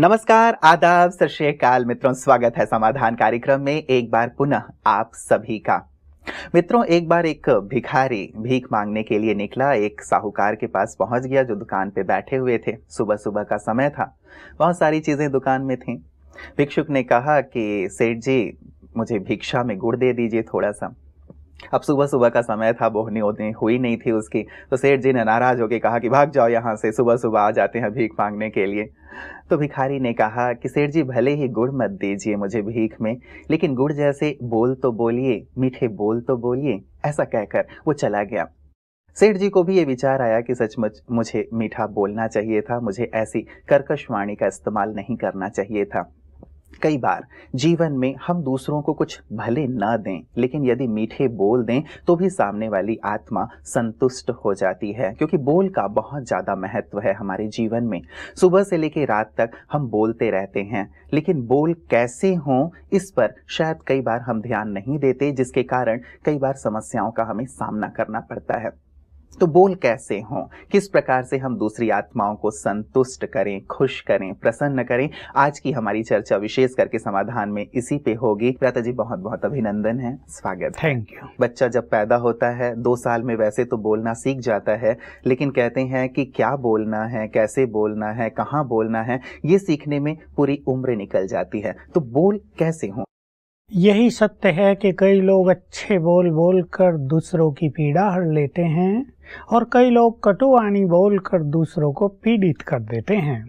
नमस्कार आदाब सत श्रीकाल मित्रों स्वागत है समाधान कार्यक्रम में एक बार पुनः आप सभी का मित्रों एक बार एक भिखारी भीख मांगने के लिए निकला एक साहूकार के पास पहुंच गया जो दुकान पे बैठे हुए थे सुबह सुबह का समय था बहुत सारी चीजें दुकान में थी भिक्षुक ने कहा कि सेठ जी मुझे भिक्षा में गुड़ दे दीजिए थोड़ा सा अब सुबह सुबह का समय था बोहनी उतनी हुई नहीं थी उसकी तो सेठ जी ने नाराज़ होकर कहा कि भाग जाओ यहाँ से सुबह सुबह आ जाते हैं भीख मांगने के लिए तो भिखारी ने कहा कि सेठ जी भले ही गुड़ मत दीजिए मुझे भीख में लेकिन गुड़ जैसे बोल तो बोलिए मीठे बोल तो बोलिए ऐसा कहकर वो चला गया सेठ जी को भी ये विचार आया कि सचमुच मुझे मीठा बोलना चाहिए था मुझे ऐसी कर्कश वाणी का इस्तेमाल नहीं करना चाहिए था कई बार जीवन में हम दूसरों को कुछ भले न दें लेकिन यदि मीठे बोल दें तो भी सामने वाली आत्मा संतुष्ट हो जाती है क्योंकि बोल का बहुत ज़्यादा महत्व है हमारे जीवन में सुबह से लेकर रात तक हम बोलते रहते हैं लेकिन बोल कैसे हों इस पर शायद कई बार हम ध्यान नहीं देते जिसके कारण कई बार समस्याओं का हमें सामना करना पड़ता है तो बोल कैसे हों किस प्रकार से हम दूसरी आत्माओं को संतुष्ट करें खुश करें प्रसन्न करें आज की हमारी चर्चा विशेष करके समाधान में इसी पे होगी प्राता जी बहुत बहुत अभिनंदन है स्वागत थैंक यू बच्चा जब पैदा होता है दो साल में वैसे तो बोलना सीख जाता है लेकिन कहते हैं कि क्या बोलना है कैसे बोलना है कहाँ बोलना है ये सीखने में पूरी उम्र निकल जाती है तो बोल कैसे हों यही सत्य है कि कई लोग अच्छे बोल बोल कर दूसरों की पीड़ा हर लेते हैं और कई लोग कटुवाणी बोल कर दूसरों को पीड़ित कर देते हैं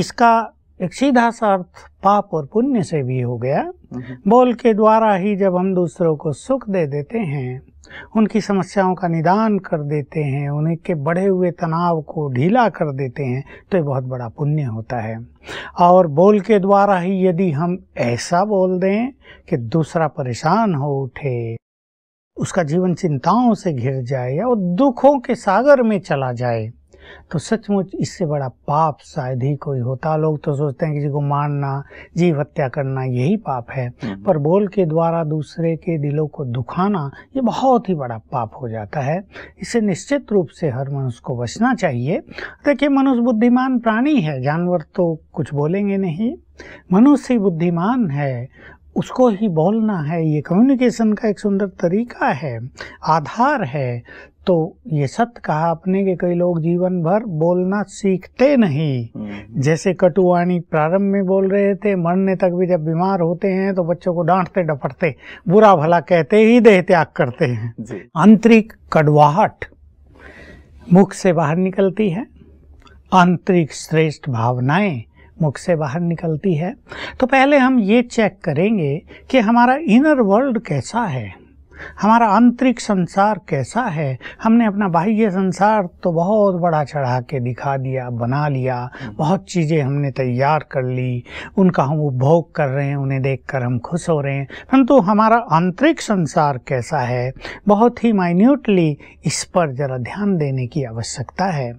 इसका एक सीधा सा अर्थ पाप और पुण्य से भी हो गया हम्म। बोल के द्वारा ही जब हम दूसरों को सुख दे देते हैं उनकी समस्याओं का निदान कर देते हैं उन्हें के बढ़े हुए तनाव को ढीला कर देते हैं तो ये बहुत बड़ा पुण्य होता है और बोल के द्वारा ही यदि हम ऐसा बोल दें कि दूसरा परेशान हो उठे उसका जीवन चिंताओं से घिर जाए या वो दुखों के सागर में चला जाए तो सचमुच इससे बड़ा पाप शायद ही कोई होता लोग तो सोचते हैं किसी को मारना जीव हत्या करना यही पाप है हम्म। पर बोल के द्वारा दूसरे के दिलों को दुखाना ये बहुत ही बड़ा पाप हो जाता है इसे निश्चित रूप से हर मनुष्य को बचना चाहिए देखिए मनुष्य बुद्धिमान प्राणी है जानवर तो कुछ बोलेंगे नहीं मनुष्य बुद्धिमान है उसको ही बोलना है ये कम्युनिकेशन का एक सुंदर तरीका है आधार है तो ये सत्य कहा आपने कि कई लोग जीवन भर बोलना सीखते नहीं हम्म। जैसे कटुवाणी प्रारंभ में बोल रहे थे मरने तक भी जब बीमार होते हैं तो बच्चों को डांटते डपटते बुरा भला कहते ही देह त्याग करते हैं आंतरिक कड़वाहट मुख से बाहर निकलती है आंतरिक श्रेष्ठ भावनाएं मुख से बाहर निकलती है तो पहले हम ये चेक करेंगे कि हमारा इनर वर्ल्ड कैसा है हमारा आंतरिक संसार कैसा है हमने अपना बाह्य संसार तो बहुत बड़ा चढ़ा के दिखा दिया बना लिया बहुत चीज़ें हमने तैयार कर ली उनका हम उपभोग कर रहे हैं उन्हें देख हम खुश हो रहे हैं परंतु हमारा आंतरिक संसार कैसा है बहुत ही माइन्यूटली इस पर ज़रा ध्यान देने की आवश्यकता है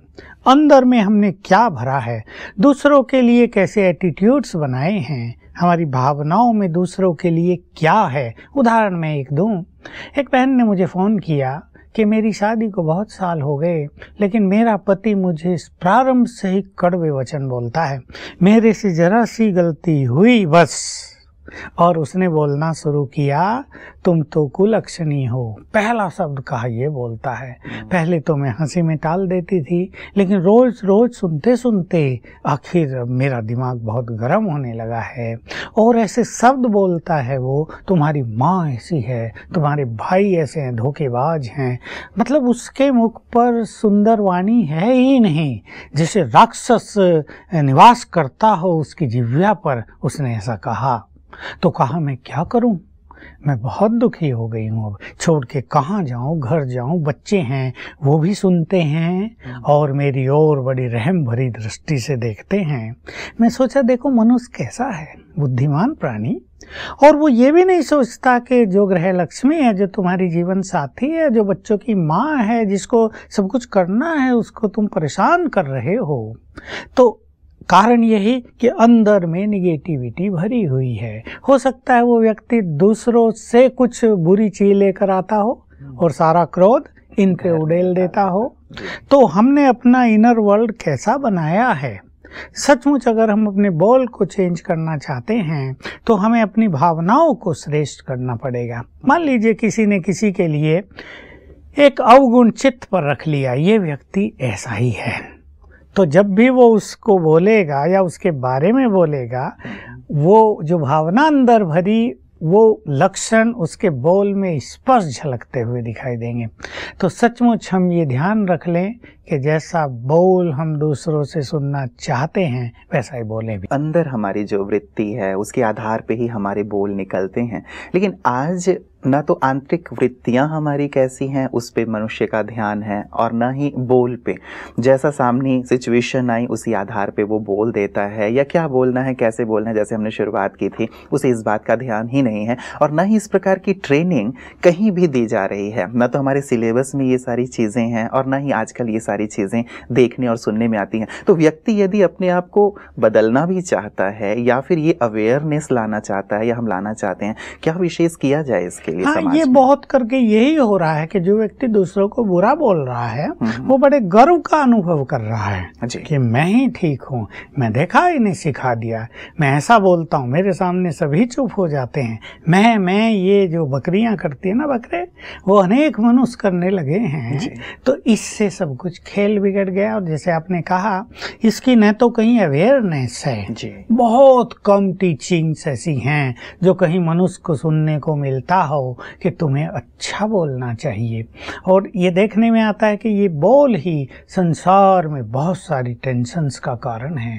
अंदर में हमने क्या भरा है दूसरों के लिए कैसे एटीट्यूड्स बनाए हैं हमारी भावनाओं में दूसरों के लिए क्या है उदाहरण मैं एक दूँ एक बहन ने मुझे फ़ोन किया कि मेरी शादी को बहुत साल हो गए लेकिन मेरा पति मुझे इस प्रारंभ से ही कड़वे वचन बोलता है मेरे से जरा सी गलती हुई बस और उसने बोलना शुरू किया तुम तो कुलक्षणी हो पहला शब्द कहा ये बोलता है हम्म। पहले तो मैं हंसी में टाल देती थी लेकिन रोज रोज सुनते सुनते आखिर मेरा दिमाग बहुत गर्म होने लगा है और ऐसे शब्द बोलता है वो तुम्हारी माँ ऐसी है तुम्हारे भाई ऐसे हैं धोखेबाज हैं मतलब उसके मुख पर सुंदर वाणी है ही नहीं जिसे राक्षस निवास करता हो उसकी जिव्या पर उसने ऐसा कहा तो कहा मैं क्या करूं मैं बहुत दुखी हो गई हूं अब छोड़ के कहाँ जाऊं घर जाऊं बच्चे हैं वो भी सुनते हैं हम्म। और मेरी और बड़ी रहम भरी दृष्टि से देखते हैं मैं सोचा देखो मनुष्य कैसा है बुद्धिमान प्राणी और वो ये भी नहीं सोचता कि जो ग्रह लक्ष्मी है जो तुम्हारी जीवन साथी है जो बच्चों की माँ है जिसको सब कुछ करना है उसको तुम परेशान कर रहे हो तो कारण यही कि अंदर में निगेटिविटी भरी हुई है हो सकता है वो व्यक्ति दूसरों से कुछ बुरी चीज लेकर आता हो और सारा क्रोध इन पे उड़ेल देता हो तो हमने अपना इनर वर्ल्ड कैसा बनाया है सचमुच अगर हम अपने बोल को चेंज करना चाहते हैं तो हमें अपनी भावनाओं को श्रेष्ठ करना पड़ेगा मान लीजिए किसी ने किसी के लिए एक अवगुण चित्त पर रख लिया ये व्यक्ति ऐसा ही है तो जब भी वो उसको बोलेगा या उसके बारे में बोलेगा वो जो भावना अंदर भरी वो लक्षण उसके बोल में स्पर्श झलकते हुए दिखाई देंगे तो सचमुच हम ये ध्यान रख लें कि जैसा बोल हम दूसरों से सुनना चाहते हैं वैसा ही बोलें भी अंदर हमारी जो वृत्ति है उसके आधार पे ही हमारे बोल निकलते हैं लेकिन आज ना तो आंतरिक वृत्तियां हमारी कैसी हैं उस पर मनुष्य का ध्यान है और ना ही बोल पे जैसा सामने सिचुएशन आई उसी आधार पे वो बोल देता है या क्या बोलना है कैसे बोलना है जैसे हमने शुरुआत की थी उसे इस बात का ध्यान ही नहीं है और ना ही इस प्रकार की ट्रेनिंग कहीं भी दी जा रही है ना तो हमारे सिलेबस में ये सारी चीज़ें हैं और ना ही आजकल ये सारी चीज़ें देखने और सुनने में आती हैं तो व्यक्ति यदि अपने आप को बदलना भी चाहता है या फिर ये अवेयरनेस लाना चाहता है या हम लाना चाहते हैं क्या विशेष किया जाए इसके चाहिए हाँ, समाज ये में। बहुत करके यही हो रहा है कि जो व्यक्ति दूसरों को बुरा बोल रहा है हम्म, हम्म। वो बड़े गर्व का अनुभव कर रहा है हाँ कि मैं ही ठीक हूँ मैं देखा इन्हें सिखा दिया मैं ऐसा बोलता हूँ मेरे सामने सभी चुप हो जाते हैं मैं मैं ये जो बकरियां करती है ना बकरे वो अनेक मनुष्य करने लगे हैं तो इससे सब कुछ खेल बिगड़ गया और जैसे आपने कहा इसकी न तो कहीं अवेयरनेस है बहुत कम टीचिंग्स ऐसी हैं जो कहीं मनुष्य को सुनने को मिलता हो हो कि तुम्हें अच्छा बोलना चाहिए और ये देखने में आता है कि ये बोल ही संसार में बहुत सारी टेंशंस का कारण है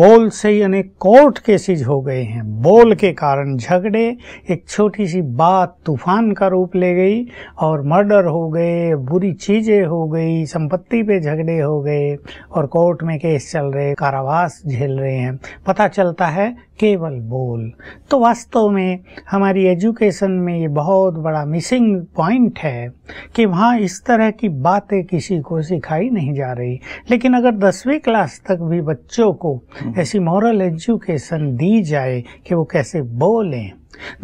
बोल से ही अनेक कोर्ट केसेज हो गए हैं बोल के कारण झगड़े एक छोटी सी बात तूफान का रूप ले गई और मर्डर हो गए बुरी चीज़ें हो गई संपत्ति पे झगड़े हो गए और कोर्ट में केस चल रहे कारावास झेल रहे हैं पता चलता है केवल बोल तो वास्तव में हमारी एजुकेशन में ये बहुत बड़ा मिसिंग पॉइंट है कि वहाँ इस तरह की बातें किसी को सिखाई नहीं जा रही लेकिन अगर दसवीं क्लास तक भी बच्चों को हम्म। ऐसी मॉरल एजुकेशन दी जाए कि वो कैसे बोलें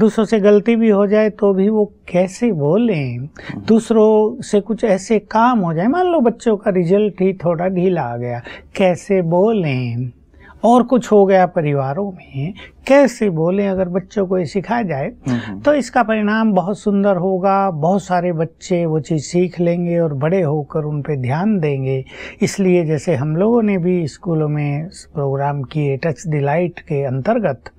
दूसरों से गलती भी हो जाए तो भी वो कैसे बोलें हम्म। दूसरों से कुछ ऐसे काम हो जाए मान लो बच्चों का रिजल्ट ही थोड़ा ढीला आ गया कैसे बोलें और कुछ हो गया परिवारों में कैसे बोलें अगर बच्चों को ये सिखाया जाए हम्म। तो इसका परिणाम बहुत सुंदर होगा बहुत सारे बच्चे वो चीज़ सीख लेंगे और बड़े होकर उन पर ध्यान देंगे इसलिए जैसे हम लोगों ने भी स्कूलों में प्रोग्राम किए टच डिलाइट के अंतर्गत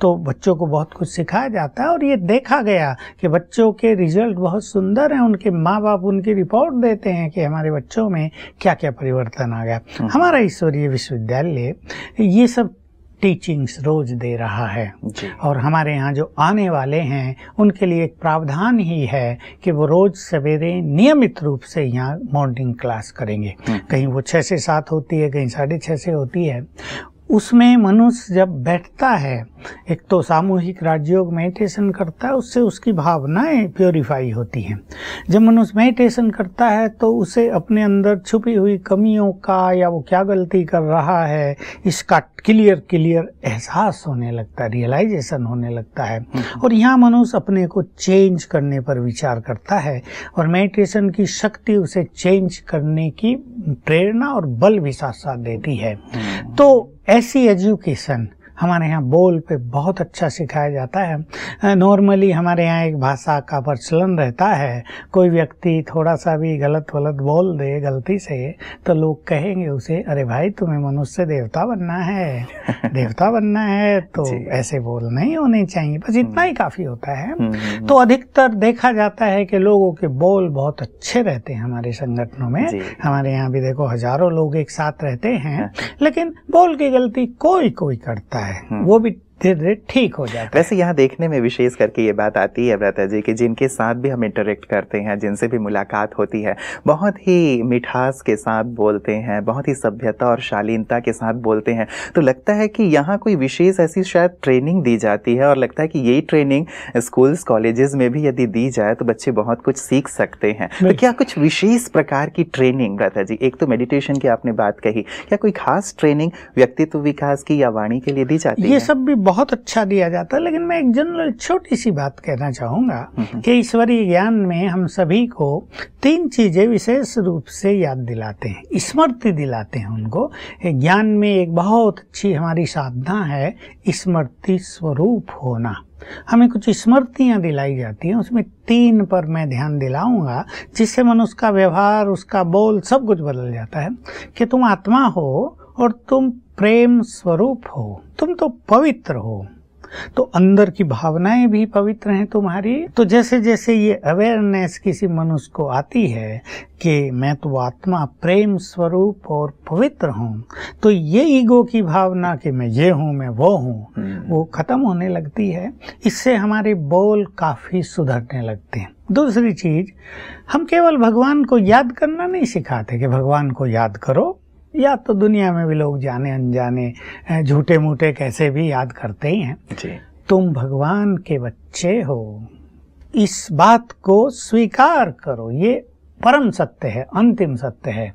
तो बच्चों को बहुत कुछ सिखाया जाता है और ये देखा गया कि बच्चों के रिजल्ट बहुत सुंदर हैं उनके माँ बाप उनकी रिपोर्ट देते हैं कि हमारे बच्चों में क्या क्या परिवर्तन आ गया हम्म। हमारा ईश्वरीय विश्वविद्यालय ये सब टीचिंग्स रोज दे रहा है और हमारे यहाँ जो आने वाले हैं उनके लिए एक प्रावधान ही है कि वो रोज सवेरे नियमित रूप से यहाँ मॉर्निंग क्लास करेंगे हम्म। कहीं वो छः से सात होती है कहीं साढ़े छः से होती है उसमें मनुष्य जब बैठता है एक तो सामूहिक राजयोग मेडिटेशन करता है उससे उसकी भावनाएं प्योरीफाई होती हैं जब मनुष्य मेडिटेशन करता है तो उसे अपने अंदर छुपी हुई कमियों का या वो क्या गलती कर रहा है इसका क्लियर क्लियर एहसास होने लगता है रियलाइजेशन होने लगता है हम्म। और यहाँ मनुष्य अपने को चेंज करने पर विचार करता है और मेडिटेशन की शक्ति उसे चेंज करने की प्रेरणा और बल भी साथ साथ देती है हम्म। तो ऐसी एजुकेशन हमारे यहाँ बोल पे बहुत अच्छा सिखाया जाता है नॉर्मली हमारे यहाँ एक भाषा का प्रचलन रहता है कोई व्यक्ति थोड़ा सा भी गलत वलत बोल दे गलती से तो लोग कहेंगे उसे अरे भाई तुम्हें मनुष्य देवता बनना है देवता बनना है तो ऐसे बोल नहीं होने चाहिए बस इतना ही हम्म। काफ़ी होता है हम्म, हम्म, तो अधिकतर देखा जाता है कि लोगों के बोल बहुत अच्छे रहते हैं हमारे संगठनों में हमारे यहाँ भी देखो हजारों लोग एक साथ रहते हैं हाँ, हाँ। लेकिन बोल की गलती कोई कोई करता है है वो भी धीरे धीरे ठीक हो जाता वैसे यहाँ देखने में विशेष करके ये बात आती है व्रता जी कि जिनके साथ भी हम इंटरेक्ट करते हैं जिनसे भी मुलाकात होती है बहुत ही मिठास के साथ बोलते हैं बहुत ही सभ्यता और शालीनता के साथ बोलते हैं तो लगता है कि यहाँ कोई विशेष ऐसी शायद ट्रेनिंग दी जाती है और लगता है कि यही ट्रेनिंग स्कूल्स कॉलेजेस में भी यदि दी जाए तो बच्चे बहुत कुछ सीख सकते हैं तो क्या कुछ विशेष प्रकार की ट्रेनिंग व्रता जी एक तो मेडिटेशन की आपने बात कही क्या कोई खास ट्रेनिंग व्यक्तित्व विकास की या वाणी के लिए दी जाती है ये सब भी बहुत अच्छा दिया जाता है लेकिन मैं एक जनरल छोटी सी बात कहना चाहूँगा कि ईश्वरीय ज्ञान में हम सभी को तीन चीज़ें विशेष रूप से याद दिलाते हैं स्मृति दिलाते हैं उनको ज्ञान में एक बहुत अच्छी हमारी साधना है स्मृति स्वरूप होना हमें कुछ स्मृतियाँ दिलाई जाती हैं उसमें तीन पर मैं ध्यान दिलाऊंगा जिससे मनुष्य का व्यवहार उसका बोल सब कुछ बदल जाता है कि तुम आत्मा हो और तुम प्रेम स्वरूप हो तुम तो पवित्र हो तो अंदर की भावनाएं भी पवित्र हैं तुम्हारी तो जैसे जैसे ये अवेयरनेस किसी मनुष्य को आती है कि मैं तो आत्मा प्रेम स्वरूप और पवित्र हूँ तो ये ईगो की भावना कि मैं ये हूँ मैं वो हूँ हम्म। वो खत्म होने लगती है इससे हमारे बोल काफ़ी सुधरने लगते हैं दूसरी चीज़ हम केवल भगवान को याद करना नहीं सिखाते कि भगवान को याद करो या तो दुनिया में भी लोग जाने अनजाने झूठे मूठे कैसे भी याद करते ही हैं तुम भगवान के बच्चे हो इस बात को स्वीकार करो ये परम सत्य है अंतिम सत्य है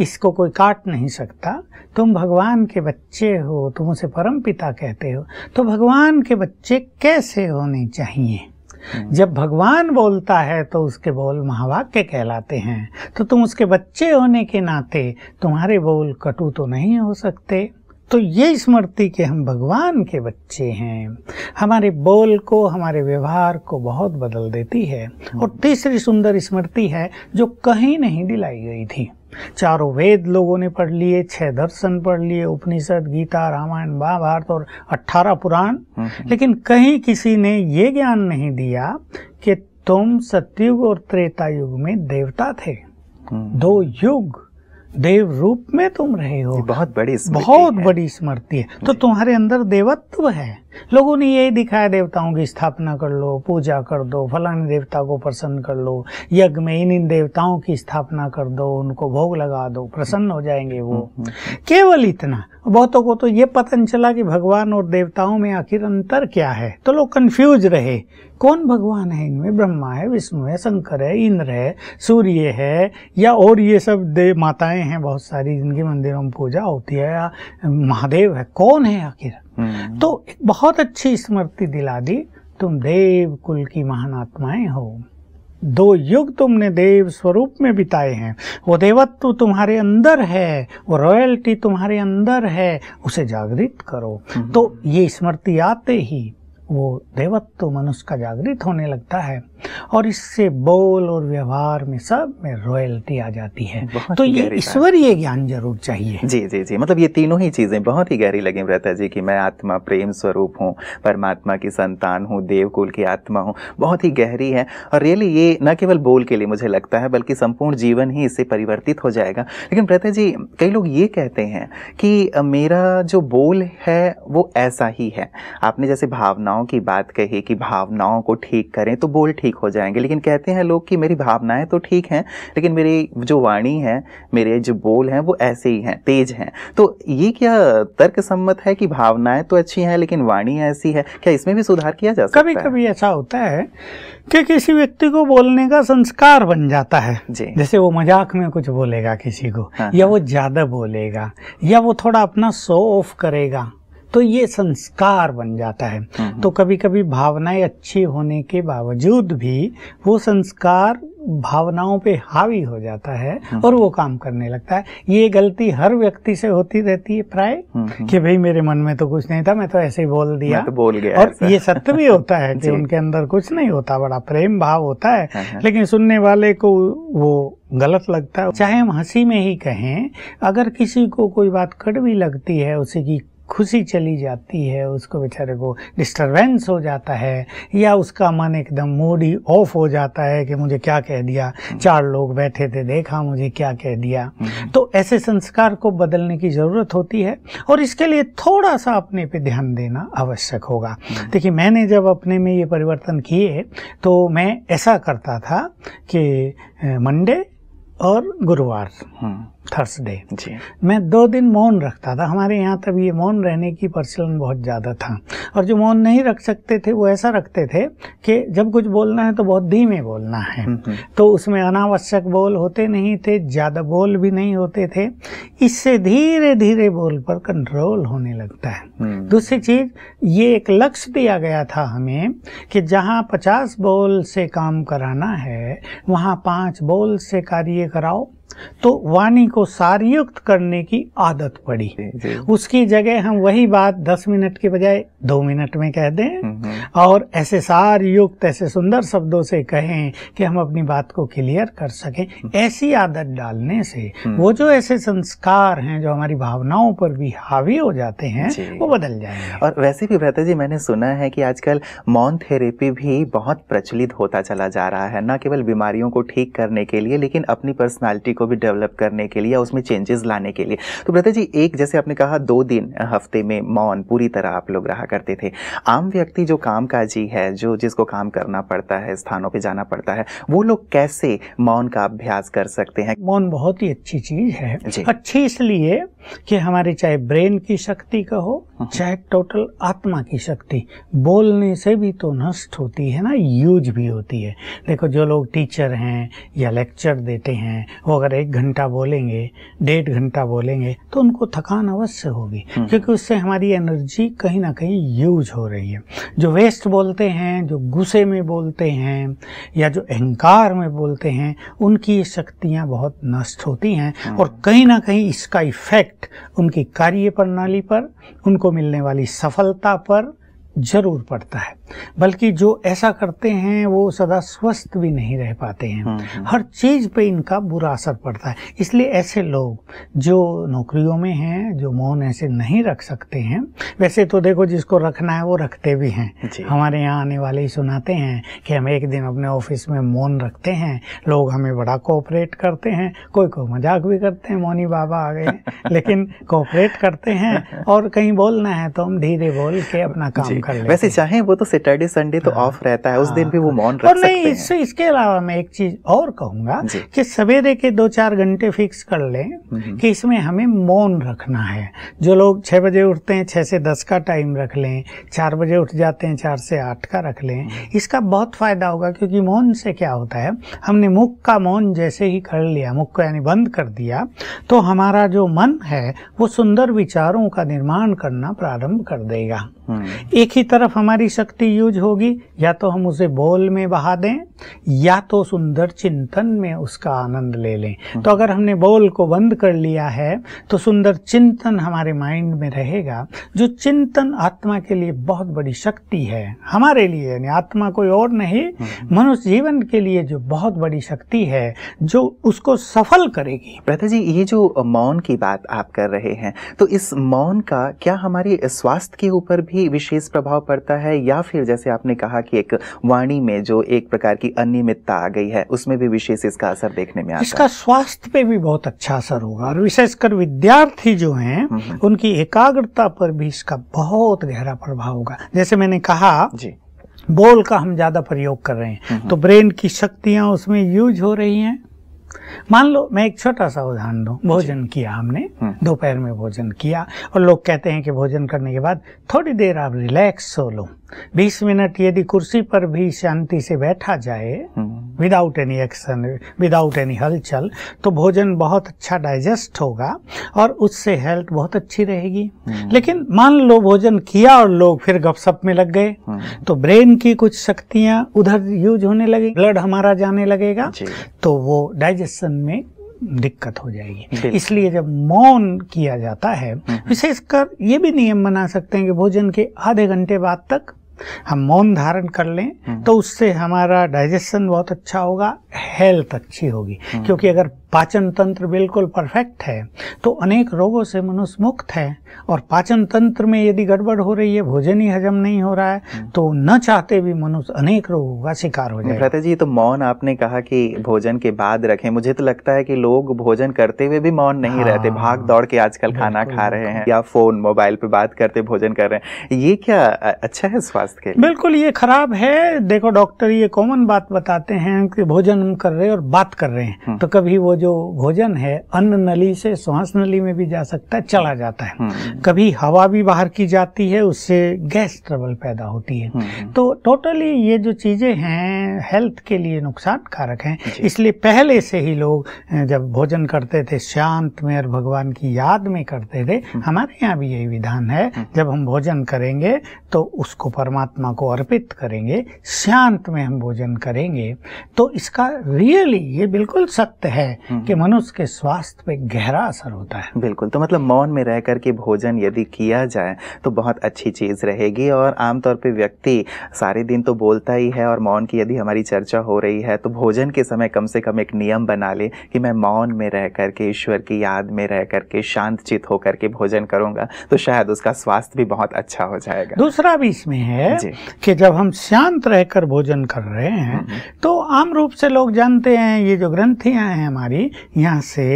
इसको कोई काट नहीं सकता तुम भगवान के बच्चे हो तुम उसे परम पिता कहते हो तो भगवान के बच्चे कैसे होने चाहिए हम्म। जब भगवान बोलता है तो उसके बोल महावाक्य कहलाते हैं तो तुम उसके बच्चे होने के नाते तुम्हारे बोल कटु तो नहीं हो सकते तो ये स्मृति के हम भगवान के बच्चे हैं हमारे बोल को हमारे व्यवहार को बहुत बदल देती है और हम्म। तीसरी सुंदर स्मृति है जो कहीं नहीं दिलाई गई थी चारों वेद लोगों ने पढ़ लिए छह दर्शन पढ़ लिए उपनिषद गीता रामायण महाभारत और अठारह पुराण हम्म, हम्म। लेकिन कहीं किसी ने ये ज्ञान नहीं दिया कि तुम सत्युग और त्रेता युग में देवता थे हम्म। दो युग देव रूप में तुम रहे हो बहुत बड़ी बहुत है। बड़ी स्मृति है तो तुम्हारे अंदर देवत्व है लोगों ने यही दिखाया देवताओं की स्थापना कर लो पूजा कर दो फलाने देवता को प्रसन्न कर लो यज्ञ में इन इन देवताओं की स्थापना कर दो उनको भोग लगा दो प्रसन्न हो जाएंगे वो हम्म, हम्म, हम्म। केवल इतना बहुतों को तो ये पता नहीं चला कि भगवान और देवताओं में आखिर अंतर क्या है तो लोग कंफ्यूज रहे कौन भगवान है इनमें ब्रह्मा है विष्णु है शंकर है इंद्र है सूर्य है या और ये सब देव माताएं हैं बहुत सारी जिनके मंदिरों में पूजा होती है या महादेव है कौन है आखिर हम्म। तो एक बहुत अच्छी स्मृति दिला दी तुम देव कुल की महान आत्माएं हो दो युग तुमने देव स्वरूप में बिताए हैं वो देवत्व तुम्हारे अंदर है वो रॉयल्टी तुम्हारे अंदर है उसे जागृत करो हम्म। तो ये स्मृति आते ही वो देवत्व तो मनुष्य का जागृत होने लगता है और इससे बोल और व्यवहार में सब में रॉयल्टी आ जाती है तो ये ईश्वरीय ज्ञान जरूर चाहिए जी जी जी मतलब ये तीनों ही चीज़ें बहुत ही गहरी लगी रहता जी कि मैं आत्मा प्रेम स्वरूप हूँ परमात्मा की संतान हूँ देवकुल की आत्मा हूँ बहुत ही गहरी है और रियली ये न केवल बोल के लिए मुझे लगता है बल्कि संपूर्ण जीवन ही इससे परिवर्तित हो जाएगा लेकिन प्रता जी कई लोग ये कहते हैं कि मेरा जो बोल है वो ऐसा ही है आपने जैसे भावनाओं भावनाओं की बात कही कि भावनाओं को ठीक करें तो बोल ठीक हो जाएंगे लेकिन कहते हैं लोग कि मेरी भावनाएं तो ठीक हैं लेकिन मेरी जो वाणी है मेरे जो बोल हैं वो ऐसे ही हैं तेज हैं तो ये क्या तर्क सम्मत है कि भावनाएं तो अच्छी हैं लेकिन वाणी ऐसी है क्या इसमें भी सुधार किया जा सकता कभी है? कभी कभी ऐसा होता है कि किसी व्यक्ति को बोलने का संस्कार बन जाता है जैसे वो मजाक में कुछ बोलेगा किसी को हाँ, या हाँ। वो ज्यादा बोलेगा या वो थोड़ा अपना शो ऑफ करेगा तो ये संस्कार बन जाता है हम्म, हम्म। तो कभी कभी भावनाएं अच्छी होने के बावजूद भी वो संस्कार भावनाओं पे हावी हो जाता है हम्म। और वो काम करने लगता है ये गलती हर व्यक्ति से होती रहती है प्राय कि भाई मेरे मन में तो कुछ नहीं था मैं तो ऐसे ही बोल दिया मैं तो बोल गया और ये सत्य भी होता है कि उनके अंदर कुछ नहीं होता बड़ा प्रेम भाव होता है हाँ, हाँ। लेकिन सुनने वाले को वो गलत लगता है चाहे हम हंसी में ही कहें अगर किसी को कोई बात कड़वी लगती है उसी की खुशी चली जाती है उसको बेचारे को डिस्टरबेंस हो जाता है या उसका मन एकदम मूड ही ऑफ हो जाता है कि मुझे क्या कह दिया हम्म। चार लोग बैठे थे देखा मुझे क्या कह दिया हम्म। तो ऐसे संस्कार को बदलने की ज़रूरत होती है और इसके लिए थोड़ा सा अपने पे ध्यान देना आवश्यक होगा हम्म। देखिए मैंने जब अपने में ये परिवर्तन किए तो मैं ऐसा करता था कि मंडे और गुरुवार थर्सडे जी मैं दो दिन मौन रखता था हमारे यहाँ तब ये मौन रहने की प्रचलन बहुत ज़्यादा था और जो मौन नहीं रख सकते थे वो ऐसा रखते थे कि जब कुछ बोलना है तो बहुत धीमे बोलना है हम्म, हम्म। तो उसमें अनावश्यक बोल होते नहीं थे ज़्यादा बोल भी नहीं होते थे इससे धीरे धीरे बोल पर कंट्रोल होने लगता है हम्म। दूसरी चीज़ ये एक लक्ष्य दिया गया था हमें कि जहाँ पचास बोल से काम कराना है वहाँ पाँच बोल से कार्य कराओ तो वाणी को सारयुक्त करने की आदत पड़ी जी, जी। उसकी जगह हम वही बात दस मिनट के बजाय दो मिनट में कह दें हम्म, हम्म। और ऐसे सारयुक्त ऐसे सुंदर शब्दों से कहें कि हम अपनी बात को क्लियर कर सकें ऐसी आदत डालने से हम्म। वो जो ऐसे संस्कार हैं जो हमारी भावनाओं पर भी हावी हो जाते हैं वो बदल जाए और वैसे भी भ्रता जी मैंने सुना है कि आजकल मौन थेरेपी भी बहुत प्रचलित होता चला जा रहा है न केवल बीमारियों को ठीक करने के लिए लेकिन अपनी पर्सनैलिटी को को भी डेवलप करने के लिए या उसमें चेंजेस लाने के लिए तो ब्रदर जी एक जैसे आपने कहा दो दिन हफ्ते में मौन पूरी तरह आप लोग रहा करते थे आम व्यक्ति जो काम काजी है जो जिसको काम करना पड़ता है स्थानों पर जाना पड़ता है वो लोग कैसे मौन का अभ्यास कर सकते हैं मौन बहुत ही अच्छी चीज है अच्छी इसलिए कि हमारे चाहे ब्रेन की शक्ति का हो हाँ। चाहे टोटल आत्मा की शक्ति बोलने से भी तो नष्ट होती है ना यूज भी होती है देखो जो लोग टीचर हैं या लेक्चर देते हैं वो अगर अगर एक घंटा बोलेंगे डेढ़ घंटा बोलेंगे तो उनको थकान अवश्य होगी हम्म। क्योंकि उससे हमारी एनर्जी कहीं ना कहीं यूज हो रही है जो वेस्ट बोलते हैं जो गुस्से में बोलते हैं या जो अहंकार में बोलते हैं उनकी शक्तियाँ बहुत नष्ट होती हैं हम्म। और कहीं ना कहीं इसका इफेक्ट उनकी कार्य प्रणाली पर उनको मिलने वाली सफलता पर जरूर पड़ता है बल्कि जो ऐसा करते हैं वो सदा स्वस्थ भी नहीं रह पाते हैं हम्म, हम्म। हर चीज पे इनका बुरा असर पड़ता है इसलिए ऐसे लोग जो नौकरियों में हैं जो मौन ऐसे नहीं रख सकते हैं वैसे तो देखो जिसको रखना है वो रखते भी हैं हमारे यहाँ आने वाले ही सुनाते हैं कि हम एक दिन अपने ऑफिस में मौन रखते हैं लोग हमें बड़ा कोऑपरेट करते हैं कोई कोई मजाक भी करते हैं मौनी बाबा आ गए लेकिन कोऑपरेट करते हैं और कहीं बोलना है तो हम धीरे बोल के अपना काम वैसे चाहे वो तो सैटरडे संडे तो ऑफ हाँ। रहता है उस दिन भी वो मौन हाँ। रख सकते हैं इससे इसके अलावा मैं एक चीज और कहूंगा कि सवेरे के दो चार घंटे फिक्स कर लें कि इसमें हमें मौन रखना है जो लोग छह बजे उठते हैं छह से दस का टाइम रख लें चार बजे उठ जाते हैं चार से आठ का रख लें हम्म। इसका बहुत फायदा होगा क्योंकि मौन से क्या होता है हमने मुख का मौन जैसे ही कर लिया मुख को यानी बंद कर दिया तो हमारा जो मन है वो सुंदर विचारों का निर्माण करना प्रारंभ कर देगा हम्म। एक ही तरफ हमारी शक्ति यूज होगी या तो हम उसे बोल में बहा दें या तो सुंदर चिंतन में उसका आनंद ले लें तो अगर हमने बोल को बंद कर लिया है तो सुंदर चिंतन हमारे माइंड में रहेगा जो चिंतन आत्मा के लिए बहुत बड़ी शक्ति है हमारे लिए यानी आत्मा कोई और नहीं हम्म। मनुष्य जीवन के लिए जो बहुत बड़ी शक्ति है जो उसको सफल करेगी प्रता जी ये जो मौन की बात आप कर रहे हैं तो इस मौन का क्या हमारे स्वास्थ्य के ऊपर भी ही विशेष प्रभाव पड़ता है या फिर जैसे आपने कहा कि एक वाणी में जो एक प्रकार की अनियमितता आ गई है उसमें भी विशेष इसका असर देखने में आता इसका स्वास्थ्य पे भी बहुत अच्छा असर होगा और विशेषकर विद्यार्थी जो हैं हम्म, हम्म। उनकी एकाग्रता पर भी इसका बहुत गहरा प्रभाव होगा जैसे मैंने कहा जी बोल का हम ज्यादा प्रयोग कर रहे हैं हम्म, तो ब्रेन की शक्तियां उसमें यूज हो रही हैं मान लो मैं एक छोटा सा उदाहरण दू भोजन किया हमने हम्म। दोपहर में भोजन किया और लोग कहते हैं कि भोजन करने के बाद थोड़ी देर आप रिलैक्स हो लो बीस मिनट यदि कुर्सी पर भी शांति से बैठा जाए without any action without any हलचल तो भोजन बहुत अच्छा डाइजेस्ट होगा और उससे हेल्थ बहुत अच्छी रहेगी हम्म। लेकिन मान लो भोजन किया और लोग फिर गपशप में लग गए हम्म। तो ब्रेन की कुछ शक्तियां उधर यूज होने लगी ब्लड हमारा जाने लगेगा तो वो डाइजेशन में दिक्कत हो जाएगी इसलिए जब मौन किया जाता है हम्म। विशेषकर ये भी नियम बना सकते हैं कि भोजन के आधे घंटे बाद तक हम मौन धारण कर लें हम्म। तो उससे हमारा डाइजेशन बहुत अच्छा होगा हेल्थ अच्छी होगी हम्म। क्योंकि अगर पाचन तंत्र बिल्कुल परफेक्ट है तो अनेक रोगों से मनुष्य मुक्त है और पाचन तंत्र में यदि गड़बड़ हो रही है भोजन ही हजम नहीं हो रहा है हम्म। तो न चाहते भी मनुष्य अनेक रोगों का शिकार हो जाए जी तो मौन आपने कहा कि भोजन के बाद रखें मुझे तो लगता है कि लोग भोजन करते हुए भी मौन नहीं हाँ, रहते भाग दौड़ के आजकल खाना खा रहे हैं या फोन मोबाइल पे बात करते भोजन कर रहे हैं ये क्या अच्छा है स्वास्थ्य के बिल्कुल ये खराब है देखो डॉक्टर ये कॉमन बात बताते हैं कि भोजन हम कर रहे हैं और बात कर रहे हैं हम्म। तो कभी वो जो भोजन है अन्न नली से श्वास नली में भी जा सकता है चला जाता है हम्म। कभी हवा भी बाहर की जाती है उससे गैस ट्रबल पैदा होती है हम्म। तो टोटली ये जो चीज़ें हैं हेल्थ के लिए नुकसान कारक हैं इसलिए पहले से ही लोग जब भोजन करते थे शांत में और भगवान की याद में करते थे हम्म। हमारे यहाँ भी यही विधान है जब हम भोजन करेंगे तो उसको परमात्मा को अर्पित करेंगे शांत में हम भोजन करेंगे तो इसका रियली ये बिल्कुल सत्य है कि मनुष्य के स्वास्थ्य पे गहरा असर होता है बिल्कुल तो मतलब मौन में रह करके भोजन यदि किया जाए तो बहुत अच्छी चीज़ रहेगी और आमतौर पर व्यक्ति सारे दिन तो बोलता ही है और मौन की यदि हमारी चर्चा हो रही है तो भोजन के समय कम से कम एक नियम बना ले कि मैं मौन में रह करके ईश्वर की याद में रह करके शांत चित्त होकर के भोजन करूंगा तो शायद उसका स्वास्थ्य भी बहुत अच्छा हो जाएगा दूसरा भी इसमें है कि जब हम शांत रहकर भोजन कर रहे हैं तो आम रूप से लोग जानते हैं ये जो ग्रंथियां हैं हमारी में यहाँ से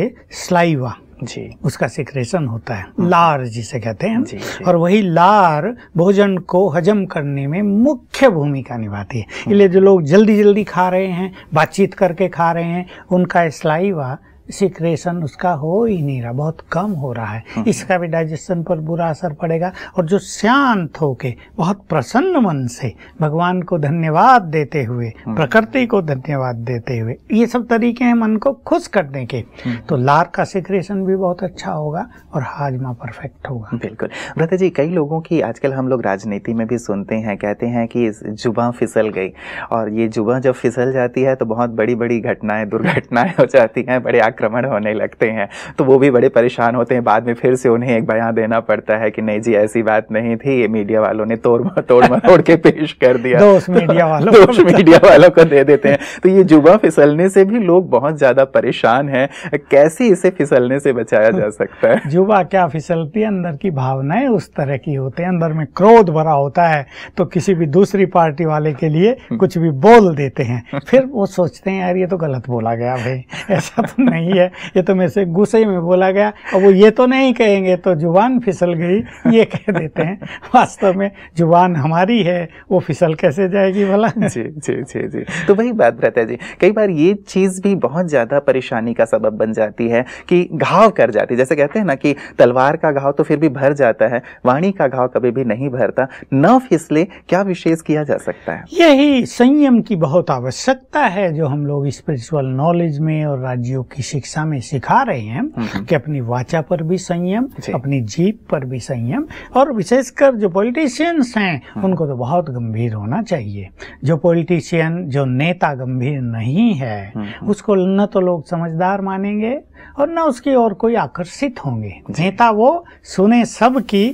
स्लाइवा जी उसका सिक्रेशन होता है हाँ। लार जिसे कहते हैं जी, जी। और वही लार भोजन को हजम करने में मुख्य भूमिका निभाती है हाँ। इसलिए जो लोग जल्दी जल्दी खा रहे हैं बातचीत करके खा रहे हैं उनका स्लाइवा सिक्रेशन उसका हो ही नहीं रहा बहुत कम हो रहा है हम्म। इसका भी डाइजेशन पर बुरा असर पड़ेगा और जो शांत होके बहुत प्रसन्न मन से भगवान को धन्यवाद देते हुए हम्म। प्रकृति को धन्यवाद देते हुए ये सब तरीके हैं मन को खुश करने के हम्म। तो लार का सिक्रेशन भी बहुत अच्छा होगा और हाजमा परफेक्ट होगा बिल्कुल व्रत जी कई लोगों की आजकल हम लोग राजनीति में भी सुनते हैं कहते हैं कि जुबा फिसल गई और ये जुबा जब फिसल जाती है तो बहुत बड़ी बड़ी घटनाएं दुर्घटनाएं हो जाती हैं बड़े आक्रमण होने लगते हैं तो वो भी बड़े परेशान होते हैं बाद में फिर से उन्हें एक बयान देना पड़ता है कि नहीं जी ऐसी बात नहीं थी ये मीडिया वालों ने तोड़ तोड़ मरोड़ के पेश कर दिया मीडिया वालों दोष मीडिया वालों को दे देते हैं तो ये जुबा फिसलने से भी लोग बहुत ज़्यादा परेशान है कैसे इसे फिसलने से बचाया जा सकता है जुबा क्या फिसलती है अंदर की भावनाएं उस तरह की होते हैं अंदर में क्रोध भरा होता है तो किसी भी दूसरी पार्टी वाले के लिए कुछ भी बोल देते हैं फिर वो सोचते हैं यार ये तो गलत बोला गया भाई ऐसा तो नहीं नहीं है ये तो मेरे से गुस्से में बोला गया और वो ये तो नहीं कहेंगे तो जुबान फिसल गई ये कह देते हैं वास्तव में जुबान हमारी है वो फिसल कैसे जाएगी भला जी जी जी जी तो वही बात रहता है जी कई बार ये चीज़ भी बहुत ज़्यादा परेशानी का सबब बन जाती है कि घाव कर जाती है जैसे कहते हैं ना कि तलवार का घाव तो फिर भी भर जाता है वाणी का घाव कभी भी नहीं भरता न फिसले क्या विशेष किया जा सकता है यही संयम की बहुत आवश्यकता है जो हम लोग स्पिरिचुअल नॉलेज में और राज्यों की शिक्षा में सिखा रहे हैं हम्म, हम्म। कि अपनी वाचा पर भी संयम अपनी जीप पर भी संयम और विशेषकर जो पॉलिटिशियंस हैं हम्म। उनको तो बहुत गंभीर होना चाहिए जो पॉलिटिशियन जो नेता गंभीर नहीं है उसको न तो लोग समझदार मानेंगे और न उसकी ओर कोई आकर्षित होंगे नेता वो सुने सबकी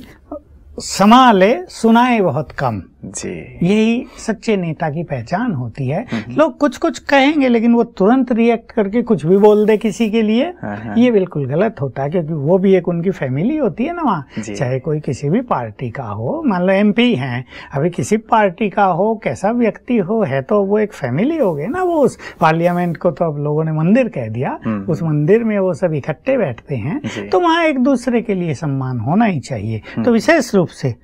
समा ले सुनाए बहुत कम जी यही सच्चे नेता की पहचान होती है हम्म, हम्म। लोग कुछ कुछ कहेंगे लेकिन वो तुरंत रिएक्ट करके कुछ भी बोल दे किसी के लिए हाँ, हाँ। ये बिल्कुल गलत होता है क्योंकि वो भी एक उनकी फैमिली होती है ना वहाँ चाहे कोई किसी भी पार्टी का हो मान लो एम हैं अभी किसी पार्टी का हो कैसा व्यक्ति हो है तो वो एक फैमिली हो गई ना वो उस पार्लियामेंट को तो अब लोगों ने मंदिर कह दिया हम्म, उस मंदिर में वो सब इकट्ठे बैठते हैं तो वहाँ एक दूसरे के लिए सम्मान होना ही चाहिए तो विशेष रूप से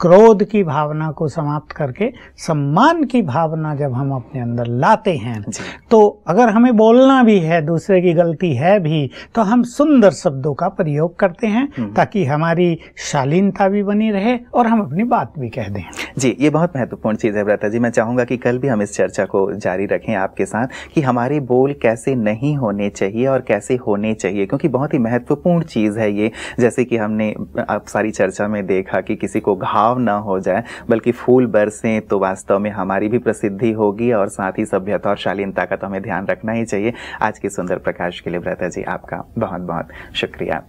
क्रोध की भावना को समाप्त करके सम्मान की भावना जब हम अपने अंदर लाते हैं तो अगर हमें बोलना भी है दूसरे की गलती है भी तो हम सुंदर शब्दों का प्रयोग करते हैं हम्म। ताकि हमारी शालीनता भी बनी रहे और हम अपनी बात भी कह दें जी ये बहुत महत्वपूर्ण चीज़ है व्रता जी मैं चाहूँगा कि कल भी हम इस चर्चा को जारी रखें आपके साथ कि हमारे बोल कैसे नहीं होने चाहिए और कैसे होने चाहिए क्योंकि बहुत ही महत्वपूर्ण चीज़ है ये जैसे कि हमने आप सारी चर्चा में देखा कि किसी को घाव अभाव न हो जाए बल्कि फूल बरसें तो वास्तव में हमारी भी प्रसिद्धि होगी और साथ ही सभ्यता और शालीनता का तो हमें ध्यान रखना ही चाहिए आज के सुंदर प्रकाश के लिए व्रता जी आपका बहुत बहुत शुक्रिया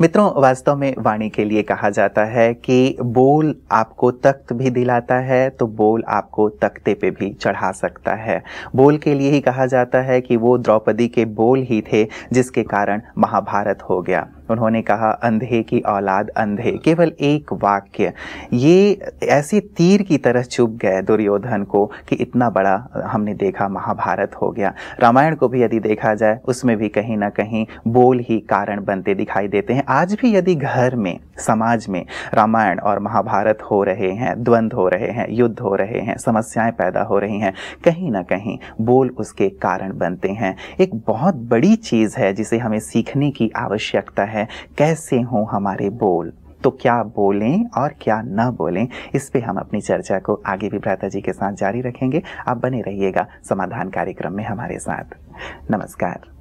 मित्रों वास्तव में वाणी के लिए कहा जाता है कि बोल आपको तख्त भी दिलाता है तो बोल आपको तख्ते पे भी चढ़ा सकता है बोल के लिए ही कहा जाता है कि वो द्रौपदी के बोल ही थे जिसके कारण महाभारत हो गया उन्होंने कहा अंधे की औलाद अंधे केवल एक वाक्य ये ऐसे तीर की तरह चुप गए दुर्योधन को कि इतना बड़ा हमने देखा महाभारत हो गया रामायण को भी यदि देखा जाए उसमें भी कहीं ना कहीं बोल ही कारण बनते दिखाई देते हैं आज भी यदि घर में समाज में रामायण और महाभारत हो रहे हैं द्वंद्व हो रहे हैं युद्ध हो रहे हैं समस्याएं पैदा हो रही हैं कहीं ना कहीं बोल उसके कारण बनते हैं एक बहुत बड़ी चीज़ है जिसे हमें सीखने की आवश्यकता है है कैसे हो हमारे बोल तो क्या बोलें और क्या न बोलें इस पे हम अपनी चर्चा को आगे भी भ्राता जी के साथ जारी रखेंगे आप बने रहिएगा समाधान कार्यक्रम में हमारे साथ नमस्कार